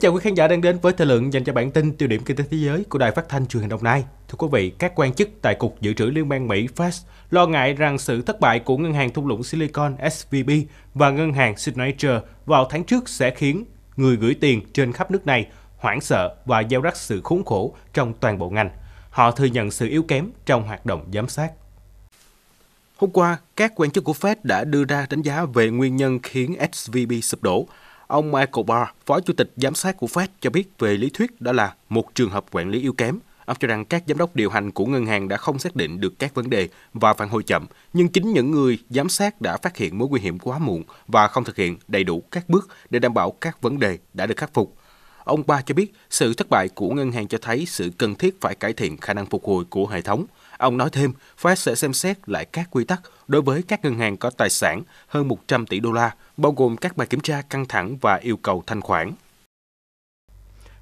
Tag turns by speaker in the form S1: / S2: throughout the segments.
S1: Kính chào quý khán giả đang đến với thời lượng dành cho bản tin tiêu điểm kinh tế thế giới của Đài Phát thanh Truyền hình Đồng Nai. Thưa quý vị, các quan chức tại Cục Dự trữ Liên bang Mỹ Fed lo ngại rằng sự thất bại của ngân hàng thung lũng Silicon SVB và ngân hàng Signature vào tháng trước sẽ khiến người gửi tiền trên khắp nước này hoảng sợ và gieo rắc sự khốn khổ trong toàn bộ ngành. Họ thừa nhận sự yếu kém trong hoạt động giám sát. Hôm qua, các quan chức của Fed đã đưa ra đánh giá về nguyên nhân khiến SVB sụp đổ – Ông Michael Barr, Phó Chủ tịch Giám sát của Fed cho biết về lý thuyết đó là một trường hợp quản lý yếu kém. Ông cho rằng các giám đốc điều hành của ngân hàng đã không xác định được các vấn đề và phản hồi chậm, nhưng chính những người giám sát đã phát hiện mối nguy hiểm quá muộn và không thực hiện đầy đủ các bước để đảm bảo các vấn đề đã được khắc phục. Ông Ba cho biết sự thất bại của ngân hàng cho thấy sự cần thiết phải cải thiện khả năng phục hồi của hệ thống – Ông nói thêm, Fed sẽ xem xét lại các quy tắc đối với các ngân hàng có tài sản hơn 100 tỷ đô la, bao gồm các bài kiểm tra căng thẳng và yêu cầu thanh khoản.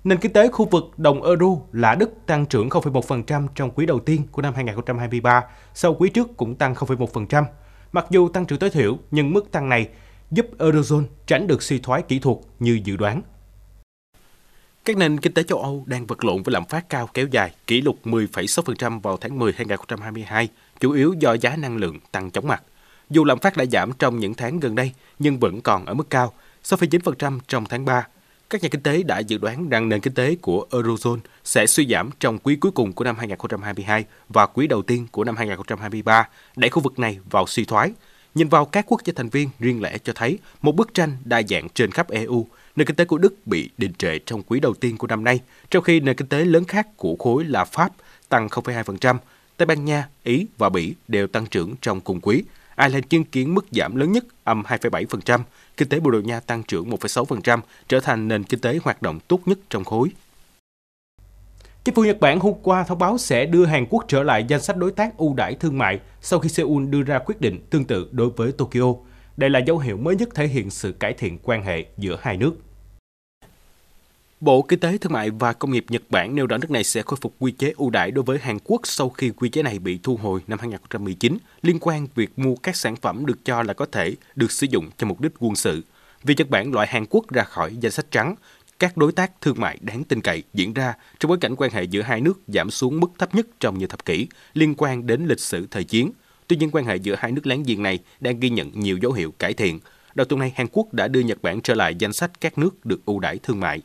S1: Nền kinh tế khu vực đồng euro là Đức tăng trưởng 0,1% trong quý đầu tiên của năm 2023, sau quý trước cũng tăng 0,1%. Mặc dù tăng trưởng tối thiểu, nhưng mức tăng này giúp Eurozone tránh được suy thoái kỹ thuật như dự đoán. Các nền kinh tế châu Âu đang vật lộn với lạm phát cao kéo dài, kỷ lục 10,6% vào tháng 10 2022, chủ yếu do giá năng lượng tăng chóng mặt. Dù lạm phát đã giảm trong những tháng gần đây, nhưng vẫn còn ở mức cao, 6,9% trong tháng 3. Các nhà kinh tế đã dự đoán rằng nền kinh tế của Eurozone sẽ suy giảm trong quý cuối cùng của năm 2022 và quý đầu tiên của năm 2023, đẩy khu vực này vào suy thoái. Nhìn vào các quốc gia thành viên riêng lẻ cho thấy một bức tranh đa dạng trên khắp EU, nền kinh tế của Đức bị đình trệ trong quý đầu tiên của năm nay, trong khi nền kinh tế lớn khác của khối là Pháp tăng 0,2%, Tây Ban Nha, Ý và Bỉ đều tăng trưởng trong cùng quý. Ireland chứng kiến mức giảm lớn nhất âm 2,7%, kinh tế Bồ Đào Nha tăng trưởng 1,6%, trở thành nền kinh tế hoạt động tốt nhất trong khối. Chính phủ Nhật Bản hôm qua thông báo sẽ đưa Hàn Quốc trở lại danh sách đối tác ưu đãi thương mại sau khi Seoul đưa ra quyết định tương tự đối với Tokyo. Đây là dấu hiệu mới nhất thể hiện sự cải thiện quan hệ giữa hai nước. Bộ Kinh tế Thương mại và Công nghiệp Nhật Bản nêu rõ nước này sẽ khôi phục quy chế ưu đãi đối với Hàn Quốc sau khi quy chế này bị thu hồi năm 2019 liên quan việc mua các sản phẩm được cho là có thể được sử dụng cho mục đích quân sự. Vì Nhật Bản loại Hàn Quốc ra khỏi danh sách trắng, các đối tác thương mại đáng tin cậy diễn ra trong bối cảnh quan hệ giữa hai nước giảm xuống mức thấp nhất trong nhiều thập kỷ liên quan đến lịch sử thời chiến. Tuy nhiên, quan hệ giữa hai nước láng giềng này đang ghi nhận nhiều dấu hiệu cải thiện. Đầu tuần này, Hàn Quốc đã đưa Nhật Bản trở lại danh sách các nước được ưu đãi thương mại.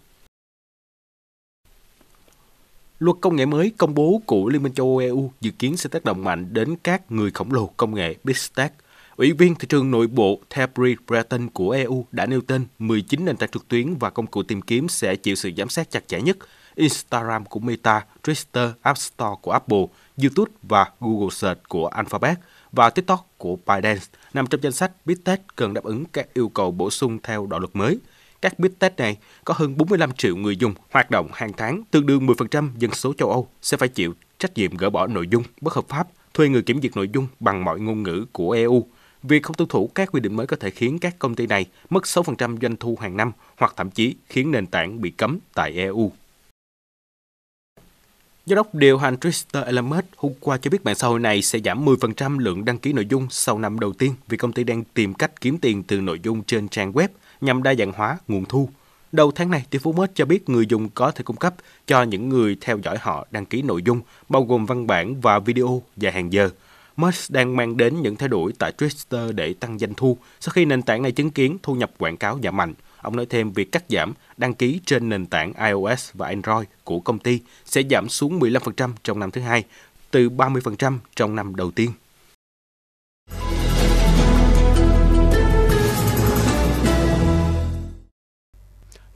S1: Luật công nghệ mới công bố của Liên minh châu Âu EU dự kiến sẽ tác động mạnh đến các người khổng lồ công nghệ Big Tech. Ủy viên thị trường nội bộ Thierry Breton của EU đã nêu tên 19 nền tảng trực tuyến và công cụ tìm kiếm sẽ chịu sự giám sát chặt chẽ nhất, Instagram của Meta, Twitter, App Store của Apple, YouTube và Google Search của Alphabet và TikTok của ByteDance nằm trong danh sách Big Tech cần đáp ứng các yêu cầu bổ sung theo đạo luật mới – các BigTech này có hơn 45 triệu người dùng hoạt động hàng tháng, tương đương 10% dân số châu Âu sẽ phải chịu trách nhiệm gỡ bỏ nội dung bất hợp pháp, thuê người kiểm duyệt nội dung bằng mọi ngôn ngữ của EU. Việc không tuân thủ các quy định mới có thể khiến các công ty này mất 6% doanh thu hàng năm hoặc thậm chí khiến nền tảng bị cấm tại EU. Giám đốc điều hành Twitter Elon Musk hôm qua cho biết mạng xã hội này sẽ giảm 10% lượng đăng ký nội dung sau năm đầu tiên vì công ty đang tìm cách kiếm tiền từ nội dung trên trang web nhằm đa dạng hóa nguồn thu. Đầu tháng này, Tỷ Phú Musk cho biết người dùng có thể cung cấp cho những người theo dõi họ đăng ký nội dung, bao gồm văn bản và video dài hàng giờ. Musk đang mang đến những thay đổi tại Twitter để tăng doanh thu sau khi nền tảng này chứng kiến thu nhập quảng cáo giảm mạnh. Ông nói thêm việc cắt giảm đăng ký trên nền tảng iOS và Android của công ty sẽ giảm xuống 15% trong năm thứ hai, từ 30% trong năm đầu tiên.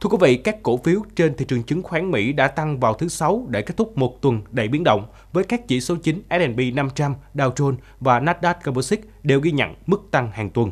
S1: Thưa quý vị, các cổ phiếu trên thị trường chứng khoán Mỹ đã tăng vào thứ Sáu để kết thúc một tuần đầy biến động, với các chỉ số chính S&P 500, Dow Jones và Nasdaq Composite đều ghi nhận mức tăng hàng tuần.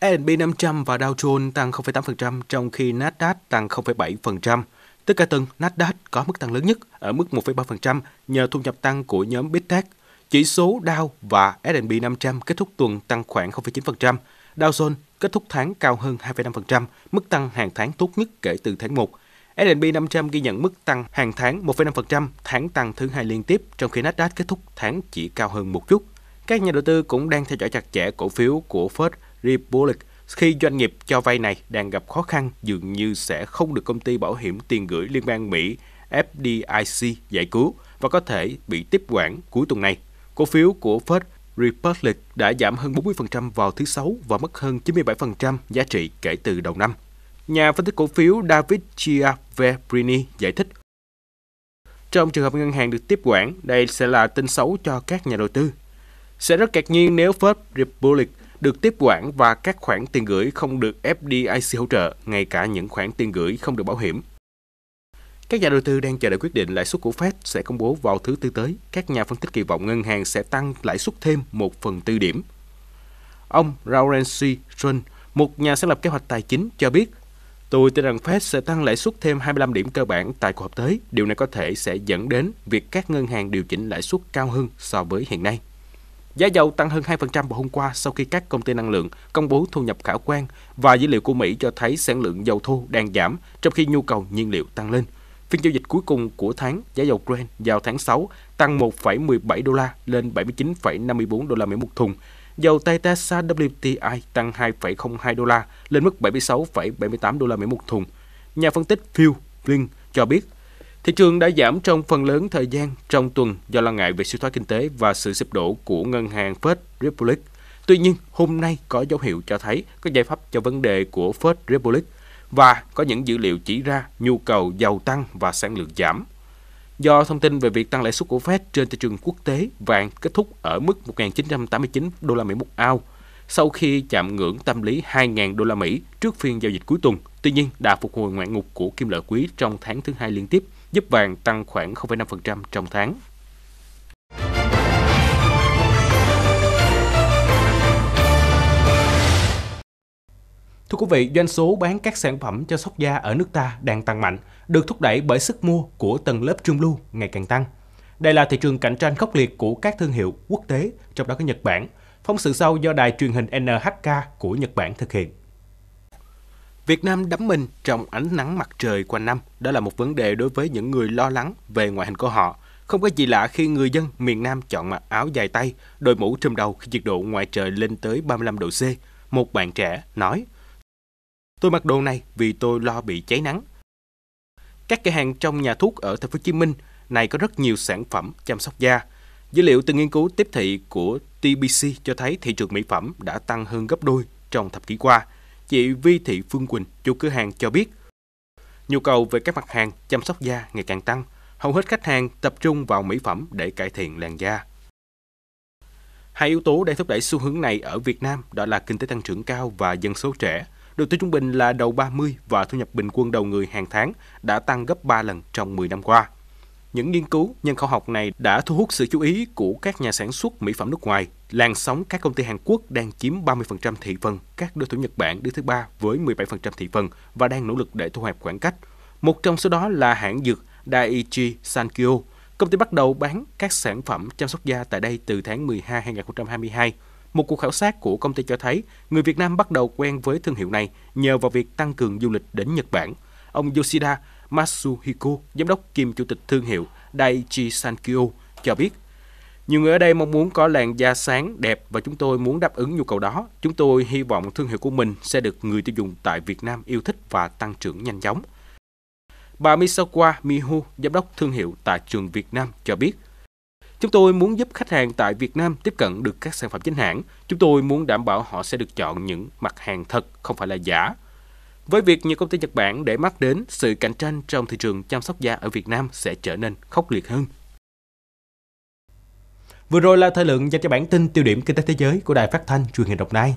S1: S&P 500 và Dow Jones tăng 0,8%, trong khi Nasdaq tăng 0,7%. Tất cả tuần, Nasdaq có mức tăng lớn nhất ở mức 1,3% nhờ thu nhập tăng của nhóm Big Tech. Chỉ số Dow và S&P 500 kết thúc tuần tăng khoảng 0,9%, Dow Jones kết thúc tháng cao hơn 2,5%, mức tăng hàng tháng tốt nhất kể từ tháng 1. S&P 500 ghi nhận mức tăng hàng tháng 1,5%, tháng tăng thứ hai liên tiếp, trong khi Nasdaq kết thúc tháng chỉ cao hơn một chút. Các nhà đầu tư cũng đang theo dõi chặt chẽ cổ phiếu của First Republic khi doanh nghiệp cho vay này đang gặp khó khăn dường như sẽ không được công ty bảo hiểm tiền gửi Liên bang Mỹ FDIC giải cứu và có thể bị tiếp quản cuối tuần này. Cổ phiếu của First Republic đã giảm hơn 40% vào thứ Sáu và mất hơn 97% giá trị kể từ đầu năm. Nhà phân tích cổ phiếu David Chiaverini giải thích, trong trường hợp ngân hàng được tiếp quản, đây sẽ là tin xấu cho các nhà đầu tư. Sẽ rất kẹt nhiên nếu First Republic được tiếp quản và các khoản tiền gửi không được FDIC hỗ trợ, ngay cả những khoản tiền gửi không được bảo hiểm các nhà đầu tư đang chờ đợi quyết định lãi suất của Fed sẽ công bố vào thứ tư tới. Các nhà phân tích kỳ vọng ngân hàng sẽ tăng lãi suất thêm 1 phần tư điểm. Ông Raurency Sun, một nhà sáng lập kế hoạch tài chính, cho biết Tôi tin rằng Fed sẽ tăng lãi suất thêm 25 điểm cơ bản tại cuộc họp tới. Điều này có thể sẽ dẫn đến việc các ngân hàng điều chỉnh lãi suất cao hơn so với hiện nay. Giá dầu tăng hơn 2% vào hôm qua sau khi các công ty năng lượng công bố thu nhập khả quan và dữ liệu của Mỹ cho thấy sản lượng dầu thô đang giảm trong khi nhu cầu nhiên liệu tăng lên. Phiên giao dịch cuối cùng của tháng, giá dầu Brent vào tháng 6 tăng 1,17 đô la lên 79,54 đô la Mỹ một thùng. Dầu Tay Tesa WTI tăng 2,02 đô la lên mức 76,78 đô la Mỹ một thùng. Nhà phân tích Phil Flynn cho biết Thị trường đã giảm trong phần lớn thời gian trong tuần do lo ngại về suy thoái kinh tế và sự sụp đổ của ngân hàng Fed Republic. Tuy nhiên, hôm nay có dấu hiệu cho thấy có giải pháp cho vấn đề của Fed Republic và có những dữ liệu chỉ ra nhu cầu giàu tăng và sản lượng giảm. Do thông tin về việc tăng lãi suất của Fed trên thị trường quốc tế, vàng kết thúc ở mức 1.989 đô la Mỹ một ao sau khi chạm ngưỡng tâm lý 2.000 đô la Mỹ trước phiên giao dịch cuối tuần. Tuy nhiên, đà phục hồi ngoạn ngục của kim loại quý trong tháng thứ hai liên tiếp giúp vàng tăng khoảng 0,5% trong tháng. Thưa quý vị, doanh số bán các sản phẩm cho sóc da ở nước ta đang tăng mạnh, được thúc đẩy bởi sức mua của tầng lớp trung lưu ngày càng tăng. Đây là thị trường cạnh tranh khốc liệt của các thương hiệu quốc tế, trong đó có Nhật Bản. Phóng sự sau do đài truyền hình NHK của Nhật Bản thực hiện. Việt Nam đắm mình trong ánh nắng mặt trời quanh năm, đó là một vấn đề đối với những người lo lắng về ngoại hình của họ. Không có gì lạ khi người dân miền Nam chọn mặc áo dài tay, đội mũ trùm đầu khi nhiệt độ ngoài trời lên tới 35 độ C. Một bạn trẻ nói Tôi mặc đồ này vì tôi lo bị cháy nắng. Các cửa hàng trong nhà thuốc ở thành phố Hồ Chí Minh này có rất nhiều sản phẩm chăm sóc da. Dữ liệu từ nghiên cứu tiếp thị của TBC cho thấy thị trường mỹ phẩm đã tăng hơn gấp đôi trong thập kỷ qua. Chị Vi Thị Phương Quỳnh, chủ cửa hàng cho biết, nhu cầu về các mặt hàng chăm sóc da ngày càng tăng. Hầu hết khách hàng tập trung vào mỹ phẩm để cải thiện làn da. Hai yếu tố đang thúc đẩy xu hướng này ở Việt Nam đó là kinh tế tăng trưởng cao và dân số trẻ. Được tính trung bình là đầu 30 và thu nhập bình quân đầu người hàng tháng đã tăng gấp 3 lần trong 10 năm qua. Những nghiên cứu nhân khẩu học này đã thu hút sự chú ý của các nhà sản xuất mỹ phẩm nước ngoài. Làn sóng các công ty Hàn Quốc đang chiếm 30% thị phần, các đối thủ Nhật Bản đứng thứ ba với 17% thị phần và đang nỗ lực để thu hẹp khoảng cách. Một trong số đó là hãng dược Daiichi Sankyo. Công ty bắt đầu bán các sản phẩm chăm sóc da tại đây từ tháng 12 2022 một cuộc khảo sát của công ty cho thấy người Việt Nam bắt đầu quen với thương hiệu này nhờ vào việc tăng cường du lịch đến Nhật Bản. Ông Yoshida Masuhiko, giám đốc kiêm chủ tịch thương hiệu Daiichi Sankyo, cho biết nhiều người ở đây mong muốn có làn da sáng, đẹp và chúng tôi muốn đáp ứng nhu cầu đó. Chúng tôi hy vọng thương hiệu của mình sẽ được người tiêu dùng tại Việt Nam yêu thích và tăng trưởng nhanh chóng. Bà Misawa Mihu, giám đốc thương hiệu tại trường Việt Nam cho biết, Chúng tôi muốn giúp khách hàng tại Việt Nam tiếp cận được các sản phẩm chính hãng. Chúng tôi muốn đảm bảo họ sẽ được chọn những mặt hàng thật, không phải là giả. Với việc nhiều công ty Nhật Bản để mắt đến, sự cạnh tranh trong thị trường chăm sóc da ở Việt Nam sẽ trở nên khốc liệt hơn. Vừa rồi là thời lượng dành cho bản tin tiêu điểm kinh tế thế giới của Đài Phát thanh Truyền hình Đồng Nai.